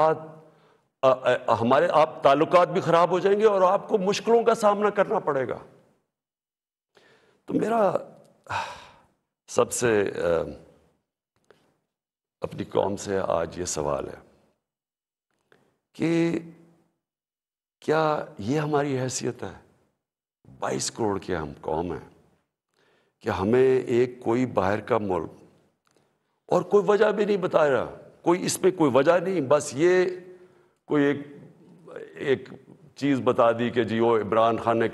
आ, हमारे आप ताल्लुकात भी ख़राब हो जाएंगे और आपको मुश्किलों का सामना करना पड़ेगा तो मेरा सबसे अपनी कौम से आज ये सवाल है कि क्या ये हमारी हैसियत है बाईस करोड़ के हम कौम हैं कि हमें एक कोई बाहर का मुल्क और कोई वजह भी नहीं बता रहा कोई इसमें कोई वजह नहीं बस ये कोई एक एक चीज़ बता दी कि जी वो इमरान खान ने